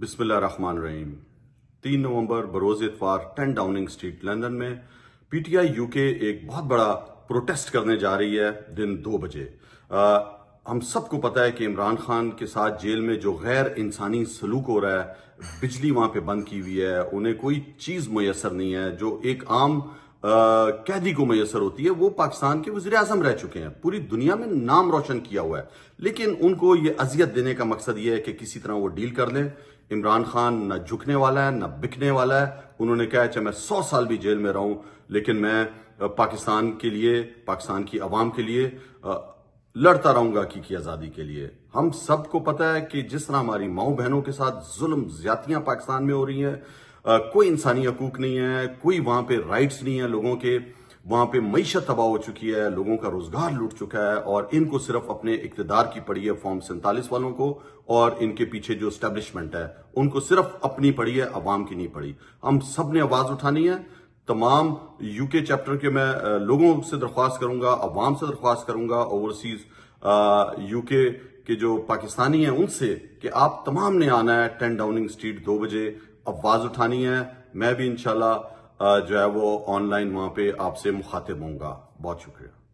रहीम तीन नवंबर बरोज इतवार टेन डाउनिंग स्ट्रीट लंदन में पीटीआई यूके एक बहुत बड़ा प्रोटेस्ट करने जा रही है दिन दो बजे आ, हम सबको पता है कि इमरान खान के साथ जेल में जो गैर इंसानी सलूक हो रहा है बिजली वहां पे बंद की हुई है उन्हें कोई चीज मयसर नहीं है जो एक आम कैदी को मैसर होती है वो पाकिस्तान के वजी अजम रह चुके हैं पूरी दुनिया में नाम रोशन किया हुआ है लेकिन उनको ये अजियत देने का मकसद ये है कि किसी तरह वो डील कर लें इमरान खान न झुकने वाला है न बिकने वाला है उन्होंने कहा चाहे अच्छा, मैं सौ साल भी जेल में रहूं लेकिन मैं पाकिस्तान के लिए पाकिस्तान की आवाम के लिए लड़ता रहूंगा की, की आज़ादी के लिए हम सबको पता है कि जिस तरह हमारी माओ बहनों के साथ जुल्म ज्यादतियां पाकिस्तान में हो रही हैं कोई इंसानी हकूक नहीं है कोई वहां पे राइट्स नहीं है लोगों के वहां पे मीशत तबाह हो चुकी है लोगों का रोजगार लूट चुका है और इनको सिर्फ अपने इकतदार की पड़ी है फॉर्म सैंतालीस वालों को और इनके पीछे जो स्टेब्लिशमेंट है उनको सिर्फ अपनी पड़ी है अवाम की नहीं पड़ी हम सब ने आवाज़ उठानी है तमाम यूके चैप्टर के मैं लोगों से दरख्वास्त करूंगा अवाम से दरख्वास्त करूंगा ओवरसीज यूके के जो पाकिस्तानी हैं उनसे कि आप तमाम ने आना है टेन डाउनिंग स्ट्रीट दो बजे आवाज उठानी है मैं भी इनशाला जो है वो ऑनलाइन वहां पे आपसे मुखातिब होऊंगा बहुत शुक्रिया